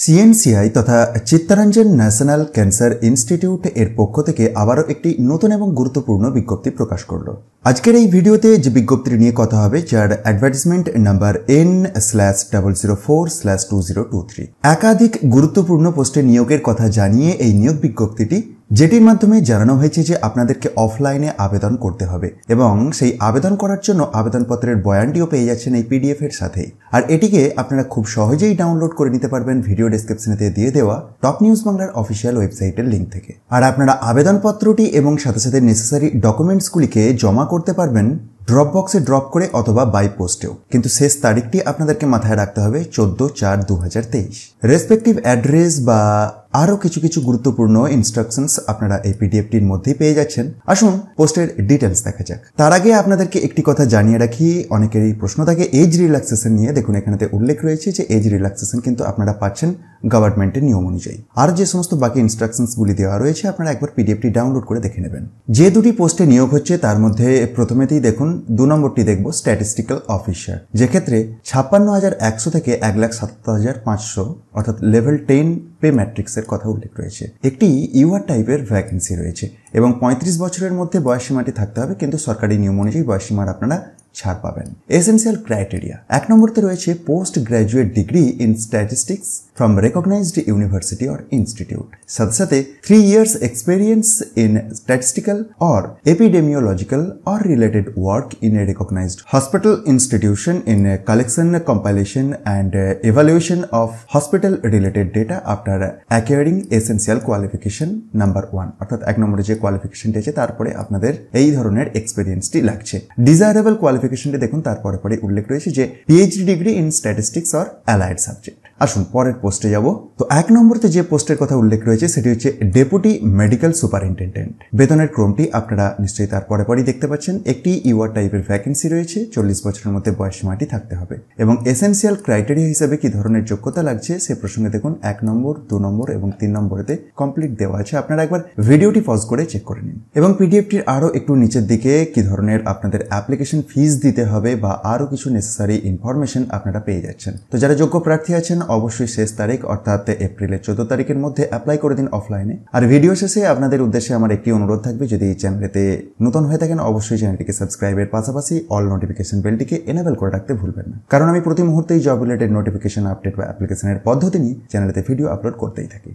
CNCI তথা Chittaranjan national cancer institute এর পক্ষ থেকে আবারও একটি নতুন এবং গুরুত্বপূর্ণ বিজ্ঞপ্তি প্রকাশ করলো আজকের এই ভিডিওতে যে বিজ্ঞপ্তিটি নিয়ে কথা হবে যার advertisement number N slash double zero four slash two zero two three একাধিক গুরুত্বপূর্ণ পোস্টে নিয়োগের কথা জানিয়ে এই নিয়োগ বিজ্ঞপ্তিটি যেটির মাধ্যমে জানানো হয়েছে যে আপনাদেরকে অফলাইনে আবেদন করতে হবে এবং সেই আবেদন করার জন্য আবেদনপত্রের বয়ানটিও পেয়ে যাচ্ছেন এই পিডিএফ এর সাথেই আর এটিকে আপনারা খুব সহজেই ডাউনলোড করে নিতে পারবেন ভিডিও ডিসক্রিপশনে দিয়ে দেওয়া টপ নিউজ বাংলার অফিসিয়াল ওয়েবসাইটের লিঙ্ক থেকে আর আপনারা আবেদনপত্রটি এবং সাথে সাথে নেসেসারি ডকুমেন্টসগুলিকে জমা করতে পারবেন ড্রপ বক্সে ড্রপ করে অথবা বাই পোস্টেও কিন্তু শেষ তারিখটি আপনাদেরকে মাথায় রাখতে হবে চোদ্দ চার দু হাজার তেইশ রেসপেক্টিভ অ্যাড্রেস বা আরও কিছু কিছু গুরুত্বপূর্ণ ইনস্ট্রাকশনস আপনারা এই পিডিএফটির মধ্যেই পেয়ে যাচ্ছেন আসুন পোস্টের ডিটেলস দেখা যাক তার আগে আপনাদেরকে একটি কথা জানিয়ে রাখি অনেকেরই প্রশ্ন থাকে এজ রিল্যাক্সেশন নিয়ে দেখুন এখানেতে উল্লেখ রয়েছে যে এজ রিল্যাক্সেশন কিন্তু আপনারা পাচ্ছেন গভর্নমেন্টের নিয়ম অনুযায়ী আর যে সমস্ত বাকি ইনস্ট্রাকশনসগুলি দেওয়া রয়েছে আপনারা একবার পিডিএফটি ডাউনলোড করে দেখে নেবেন যে দুটি পোস্টে নিয়োগ হচ্ছে তার মধ্যে প্রথমেতেই দেখুন দু নম্বরটি দেখব স্ট্যাটিস্টিক্যাল অফিসার যেক্ষেত্রে ছাপ্পান্ন হাজার একশো থেকে এক লাখ সাতাত্তর হাজার পাঁচশো অর্থাৎ লেভেল টেন পে ম্যাট্রিক্সের কথা উল্লেখ রয়েছে একটি ইউআর টাইপের ভ্যাকেন্সি রয়েছে এবং পঁয়ত্রিশ বছরের মধ্যে বয়সীমাটি থাকতে হবে কিন্তু সরকারি নিয়ম অনুযায়ী বয়সীমার আপনারা ছাড় পাবেন এসেন্সিয়াল ক্রাইটেরিয়া এক নম্বরতে রয়েছে post graduate degree in statistics from recognized university or institute সাথে সাথে three years experience in statistical or epidemiological or related work in a recognized hospital institution in collection compilation and evaluation of hospital related data after after essential qualification number one অর্থাৎ এক নম্বরে যে কোয়ালিফিকেশনটি আছে তারপরে আপনাদের এই ধরনের এক্সপিরিয়েন্সটি লাগছে ডিজায়ারেবল কোয়ালিফিকেশন কোয়ালিফিকেশনটি দেখুন তারপরে পরে উল্লেখ রয়েছে যে PhD degree in statistics or allied subject আসুন পরের পোস্টে যাব তো এক নম্বরতে যে পোস্টের কথা উল্লেখ রয়েছে সেটি হচ্ছে ডেপুটি মেডিকেল সুপারিনটেন্ডেন্ট বেতনের ক্রমটি আপনারা নিশ্চয়ই তার পরে পরই দেখতে পাচ্ছেন একটি ইউআর টাইপের ভ্যাকেন্সি রয়েছে চল্লিশ বছরের মধ্যে বয়স মাটি থাকতে হবে এবং এসেন্সিয়াল ক্রাইটেরিয়া হিসেবে কি ধরনের যোগ্যতা লাগছে সে প্রসঙ্গে দেখুন এক নম্বর দু নম্বর এবং তিন নম্বরেতে কমপ্লিট দেওয়া আছে আপনারা একবার ভিডিওটি পজ করে চেক করে নিন এবং পিডিএফটির আরও একটু নিচের দিকে কি ধরনের আপনাদের অ্যাপ্লিকেশন ফিজ ফিজ দিতে হবে বা আরও কিছু নেসেসারি ইনফরমেশন আপনারা পেয়ে যাচ্ছেন তো যারা যোগ্য প্রার্থী আছেন অবশ্যই শেষ তারিখ অর্থাৎ এপ্রিলের চোদ্দ তারিখের মধ্যে অ্যাপ্লাই করে দিন অফলাইনে আর ভিডিও শেষে আপনাদের উদ্দেশ্যে আমার একটি অনুরোধ থাকবে যদি এই চ্যানেলেতে নতুন হয়ে থাকেন অবশ্যই চ্যানেলটিকে সাবস্ক্রাইবের পাশাপাশি অল নোটিফিকেশন বেলটিকে এনাবেল করে রাখতে ভুলবেন না কারণ আমি প্রতি মুহূর্তেই জব রিলেটেড নোটিফিকেশন আপডেট বা অ্যাপ্লিকেশনের পদ্ধতি নিয়ে চ্যানেলেতে ভিডিও আপলোড করতেই থাকি